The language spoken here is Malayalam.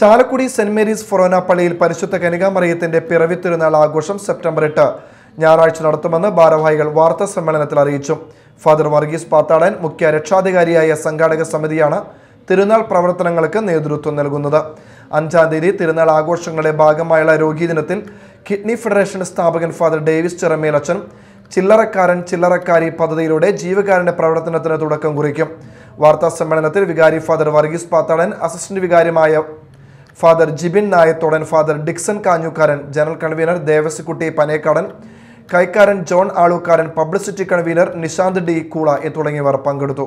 ചാലക്കുടി സെന്റ് മേരീസ് ഫൊറോന പള്ളിയിൽ പരിശുദ്ധ കനികാമറിയത്തിന്റെ പിറവി തിരുനാൾ ആഘോഷം സെപ്റ്റംബർ എട്ട് ഞായറാഴ്ച നടത്തുമെന്ന് ഭാരവാഹികൾ വാർത്താ സമ്മേളനത്തിൽ അറിയിച്ചു ഫാദർ വർഗീസ് പാത്താടൻ മുഖ്യ രക്ഷാധികാരിയായ സംഘാടക സമിതിയാണ് തിരുനാൾ പ്രവർത്തനങ്ങൾക്ക് നേതൃത്വം നൽകുന്നത് അഞ്ചാം തീയതി തിരുനാൾ ആഘോഷങ്ങളുടെ ഭാഗമായുള്ള രോഗീദിനത്തിൽ കിഡ്നി ഫെഡറേഷൻ സ്ഥാപകൻ ഫാദർ ഡേവിസ് ചിറമേലച്ചൻ ചില്ലറക്കാരൻ ചില്ലറക്കാരി പദ്ധതിയിലൂടെ ജീവകാരുണ്യ പ്രവർത്തനത്തിന് തുടക്കം കുറിക്കും വാർത്താ സമ്മേളനത്തിൽ വികാരി ഫാദർ വർഗീസ് പാത്താടൻ അസിസ്റ്റന്റ് വികാരിമായ father Jibin Nayathodan father Dixon Kanjookaran general convener Devassykutty Panekkadan കൈക്കാരൻ John Aalookkaran publicity convener Nishanth D Koola തുടങ്ങിയവർ പങ്കെടുത്തു